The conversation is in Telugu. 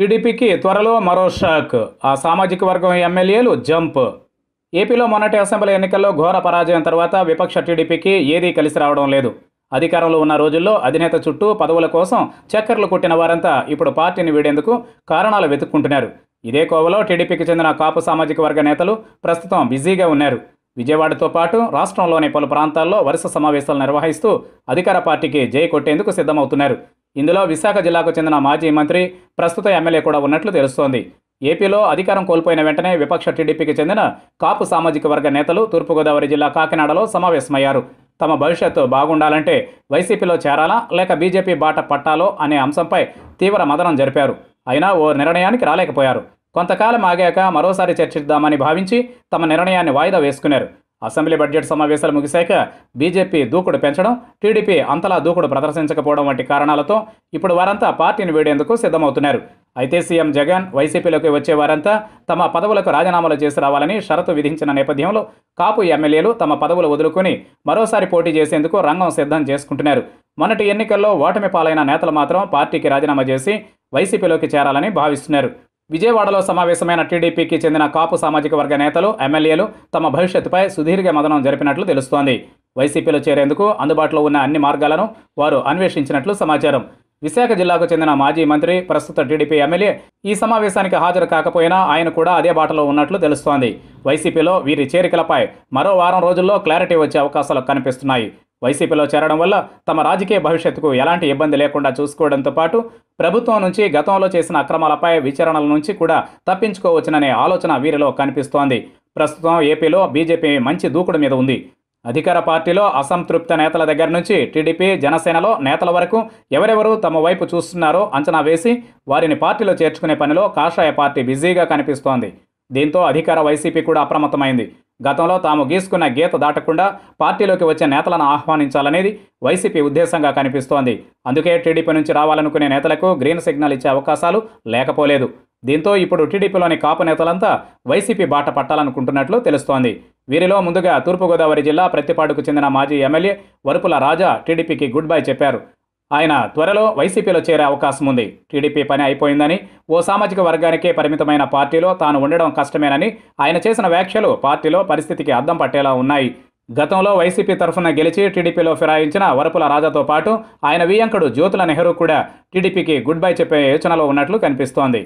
టీడీపీకి త్వరలో మరో షాక్ ఆ సామాజిక వర్గం ఎమ్మెల్యేలు జంప్ ఏపీలో మొన్నటి అసెంబ్లీ ఎన్నికల్లో ఘోర పరాజయం తర్వాత విపక్ష టీడీపీకి ఏదీ కలిసి రావడం లేదు అధికారంలో ఉన్న రోజుల్లో అధినేత చుట్టూ పదవుల కోసం చక్కర్లు కొట్టిన వారంతా ఇప్పుడు పార్టీని వీడేందుకు కారణాలు వెతుక్కుంటున్నారు ఇదే కోవలో టీడీపీకి చెందిన కాపు సామాజిక వర్గ నేతలు ప్రస్తుతం బిజీగా ఉన్నారు విజయవాడతో పాటు రాష్ట్రంలోని పలు ప్రాంతాల్లో వరుస సమావేశాలు నిర్వహిస్తూ అధికార పార్టీకి జయ కొట్టేందుకు సిద్ధమవుతున్నారు ఇందులో విశాఖ జిల్లాకు చెందిన మాజీ మంత్రి ప్రస్తుత ఎమ్మెల్యే కూడా ఉన్నట్లు తెలుస్తోంది ఏపీలో అధికారం కోల్పోయిన వెంటనే విపక్ష టీడీపీకి చెందిన కాపు సామాజిక వర్గ నేతలు తూర్పుగోదావరి జిల్లా కాకినాడలో సమావేశమయ్యారు తమ భవిష్యత్తు బాగుండాలంటే వైసీపీలో చేరాలా లేక బీజేపీ బాట పట్టాలో అనే అంశంపై తీవ్ర మదనం జరిపారు అయినా ఓ నిర్ణయానికి రాలేకపోయారు కొంతకాలం ఆగాక మరోసారి చర్చిద్దామని భావించి తమ నిర్ణయాన్ని వాయిదా వేసుకున్నారు అసెంబ్లీ బడ్జెట్ సమావేశాలు ముగిశాక బీజేపీ దూకుడు పెంచడం టీడీపీ అంతలా దూకుడు ప్రదర్శించకపోవడం వంటి కారణాలతో ఇప్పుడు వారంతా పార్టీని వేడేందుకు సిద్ధమవుతున్నారు అయితే సీఎం జగన్ వైసీపీలోకి వచ్చే వారంతా తమ పదవులకు రాజీనామాలు చేసి రావాలని షరతు విధించిన నేపథ్యంలో కాపు ఎమ్మెల్యేలు తమ పదవులు వదులుకొని మరోసారి పోటీ చేసేందుకు రంగం సిద్ధం చేసుకుంటున్నారు మొన్నటి ఎన్నికల్లో ఓటమి పాలైన నేతలు మాత్రం పార్టీకి రాజీనామా చేసి వైసీపీలోకి చేరాలని భావిస్తున్నారు విజయవాడలో సమావేశమైన టీడీపీకి చెందిన కాపు సామాజిక వర్గ నేతలు ఎమ్మెల్యేలు తమ భవిష్యత్తుపై సుదీర్ఘ మదనం జరిపినట్లు తెలుస్తోంది వైసీపీలో చేరేందుకు అందుబాటులో ఉన్న అన్ని మార్గాలను వారు అన్వేషించినట్లు సమాచారం విశాఖ జిల్లాకు చెందిన మాజీ మంత్రి ప్రస్తుత టీడీపీ ఎమ్మెల్యే ఈ సమావేశానికి హాజరు కాకపోయినా ఆయన కూడా అదే బాటలో ఉన్నట్లు తెలుస్తోంది వైసీపీలో వీరి చేరికలపై మరో వారం రోజుల్లో క్లారిటీ వచ్చే అవకాశాలు కనిపిస్తున్నాయి వైసీపీలో చేరడం వల్ల తమ రాజకీయ భవిష్యత్తుకు ఎలాంటి ఇబ్బంది లేకుండా చూసుకోవడంతో పాటు ప్రభుత్వం నుంచి గతంలో చేసిన అక్రమాలపై విచారణల నుంచి కూడా తప్పించుకోవచ్చుననే ఆలోచన వీరిలో కనిపిస్తోంది ప్రస్తుతం ఏపీలో బీజేపీ మంచి దూకుడు మీద ఉంది అధికార పార్టీలో అసంతృప్త నేతల దగ్గర నుంచి టీడీపీ జనసేనలో నేతల వరకు ఎవరెవరు తమ వైపు చూస్తున్నారో అంచనా వేసి వారిని పార్టీలో చేర్చుకునే పనిలో కాషాయ పార్టీ బిజీగా కనిపిస్తోంది దీంతో అధికార వైసీపీ కూడా అప్రమత్తమైంది గతంలో తాము గీసుకున్న గీత దాటకుండా పార్టీలోకి వచ్చే నేతలను ఆహ్వానించాలనేది వైసీపీ ఉద్దేశంగా కనిపిస్తోంది అందుకే టీడీపీ నుంచి రావాలనుకునే నేతలకు గ్రీన్ సిగ్నల్ ఇచ్చే అవకాశాలు లేకపోలేదు దీంతో ఇప్పుడు టీడీపీలోని కాపు నేతలంతా వైసీపీ బాట పట్టాలనుకుంటున్నట్లు తెలుస్తోంది వీరిలో ముందుగా తూర్పుగోదావరి జిల్లా ప్రతిపాడుకు చెందిన మాజీ ఎమ్మెల్యే వరుపుల రాజా టీడీపీకి గుడ్ బై చెప్పారు ఆయన త్వరలో వైసీపీలో చేరే అవకాశం ఉంది టీడీపీ పని అయిపోయిందని ఓ సామాజిక వర్గానికే పరిమితమైన పార్టీలో తాను ఉండడం కష్టమేనని ఆయన చేసిన వ్యాఖ్యలు పార్టీలో పరిస్థితికి అద్దం పట్టేలా ఉన్నాయి గతంలో వైసీపీ తరఫున గెలిచి టీడీపీలో ఫిరాయించిన వరపుల రాజాతో పాటు ఆయన వియంకుడు జ్యోతుల నెహ్రూ కూడా టీడీపీకి గుడ్ బై చెప్పే యోచనలో ఉన్నట్లు కనిపిస్తోంది